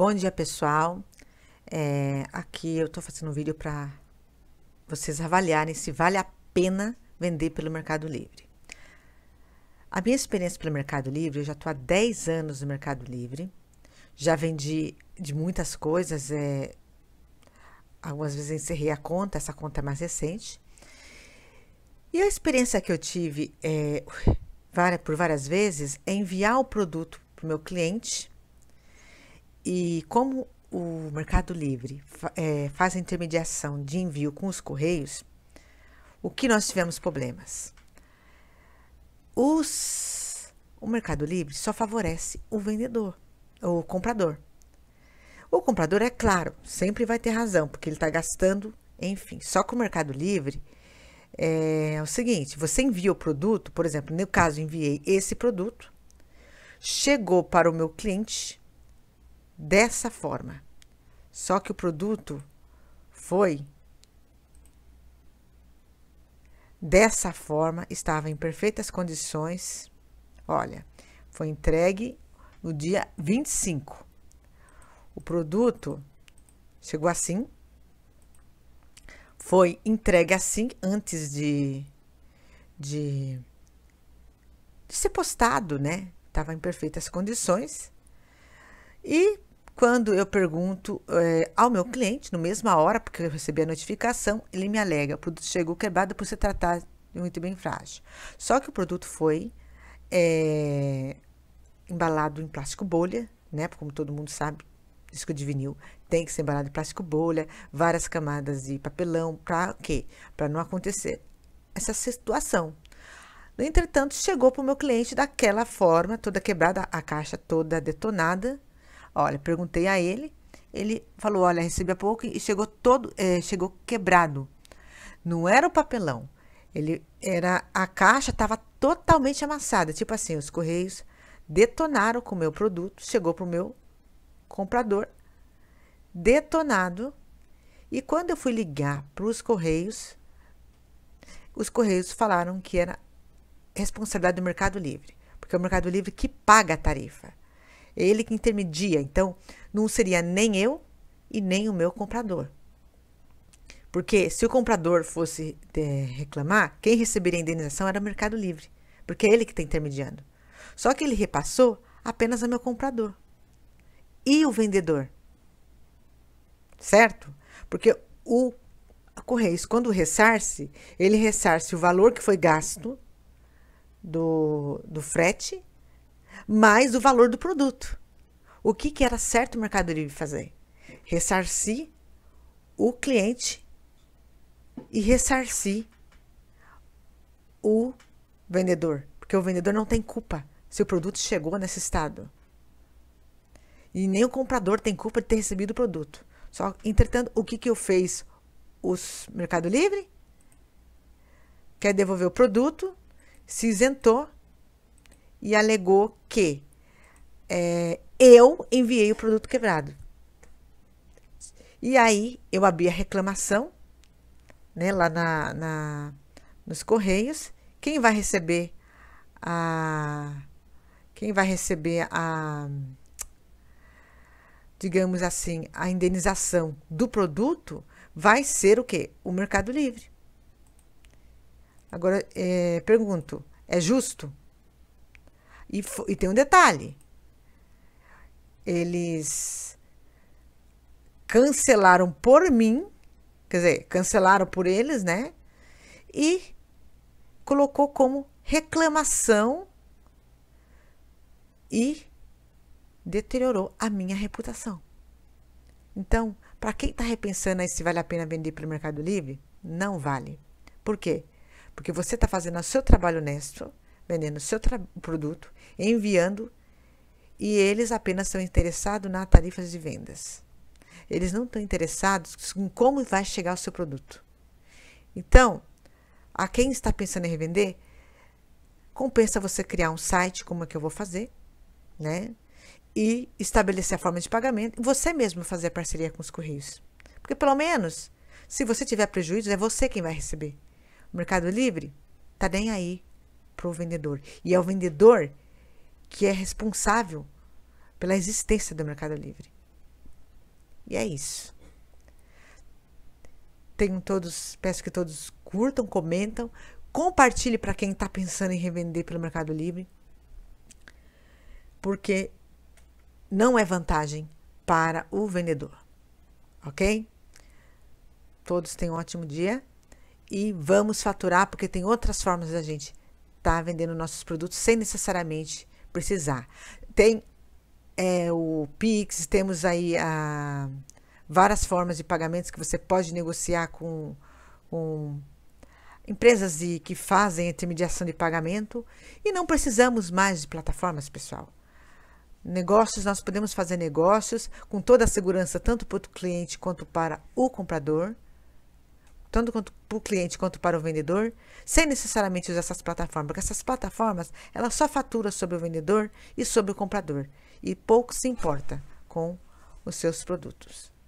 Bom dia, pessoal. É, aqui eu estou fazendo um vídeo para vocês avaliarem se vale a pena vender pelo Mercado Livre. A minha experiência pelo Mercado Livre, eu já estou há 10 anos no Mercado Livre. Já vendi de muitas coisas, é, algumas vezes encerrei a conta, essa conta é mais recente. E a experiência que eu tive é, por várias vezes é enviar o produto para o meu cliente e como o Mercado Livre é, faz a intermediação de envio com os correios, o que nós tivemos problemas? Os, o Mercado Livre só favorece o vendedor, o comprador. O comprador, é claro, sempre vai ter razão, porque ele está gastando, enfim. Só que o Mercado Livre é, é o seguinte: você envia o produto, por exemplo, no meu caso, enviei esse produto, chegou para o meu cliente, dessa forma. Só que o produto foi dessa forma, estava em perfeitas condições. Olha, foi entregue no dia 25. O produto chegou assim, foi entregue assim antes de, de, de ser postado, né? Estava em perfeitas condições. E quando eu pergunto é, ao meu cliente, na mesma hora, porque eu recebi a notificação, ele me alega: o produto chegou quebrado por se tratar de um item bem frágil. Só que o produto foi é, embalado em plástico bolha, né? Como todo mundo sabe, disco de vinil tem que ser embalado em plástico bolha, várias camadas de papelão, para quê? Para não acontecer essa situação. No entretanto, chegou para o meu cliente daquela forma, toda quebrada, a caixa toda detonada, Olha, perguntei a ele, ele falou: Olha, recebi há pouco e chegou todo, é, chegou quebrado. Não era o papelão, ele era a caixa estava totalmente amassada, tipo assim, os correios detonaram com o meu produto, chegou para o meu comprador detonado. E quando eu fui ligar para os correios, os correios falaram que era responsabilidade do Mercado Livre, porque é o Mercado Livre que paga a tarifa ele que intermedia. Então, não seria nem eu e nem o meu comprador. Porque se o comprador fosse é, reclamar, quem receberia a indenização era o Mercado Livre, porque é ele que está intermediando. Só que ele repassou apenas ao meu comprador e o vendedor, certo? Porque o Correios, quando ressarce, ele ressarce o valor que foi gasto do, do frete mais o valor do produto. O que, que era certo o Mercado Livre fazer? Ressarcir o cliente e ressarcir o vendedor. Porque o vendedor não tem culpa se o produto chegou nesse estado. E nem o comprador tem culpa de ter recebido o produto. Só, entretanto, o que, que eu fez os Mercado Livre? Quer devolver o produto, se isentou e alegou que é, eu enviei o produto quebrado. E aí eu abri a reclamação, né, lá na, na nos correios. Quem vai receber a quem vai receber a digamos assim, a indenização do produto vai ser o quê? O Mercado Livre. Agora, é, pergunto, é justo? E, e tem um detalhe: eles cancelaram por mim, quer dizer, cancelaram por eles, né? E colocou como reclamação e deteriorou a minha reputação. Então, para quem está repensando aí se vale a pena vender para o Mercado Livre, não vale. Por quê? Porque você está fazendo o seu trabalho honesto, vendendo seu produto, enviando, e eles apenas estão interessados na tarifa de vendas. Eles não estão interessados em como vai chegar o seu produto. Então, a quem está pensando em revender, compensa você criar um site, como é que eu vou fazer, né? E estabelecer a forma de pagamento, você mesmo fazer a parceria com os correios. Porque pelo menos, se você tiver prejuízo, é você quem vai receber. O Mercado Livre tá nem aí para o vendedor. E é o vendedor que é responsável pela existência do Mercado Livre. E é isso. Tenham todos, peço que todos curtam, comentam, compartilhe para quem está pensando em revender pelo Mercado Livre, porque não é vantagem para o vendedor, ok? Todos tenham um ótimo dia e vamos faturar, porque tem outras formas da gente estar tá vendendo nossos produtos sem necessariamente precisar. Tem é, o Pix, temos aí a, ah, várias formas de pagamentos que você pode negociar com, com empresas de, que fazem intermediação de pagamento e não precisamos mais de plataformas, pessoal. Negócios, nós podemos fazer negócios com toda a segurança, tanto para o cliente quanto para o comprador tanto quanto para o cliente quanto para o vendedor, sem necessariamente usar essas plataformas, porque essas plataformas elas só faturam sobre o vendedor e sobre o comprador e pouco se importa com os seus produtos.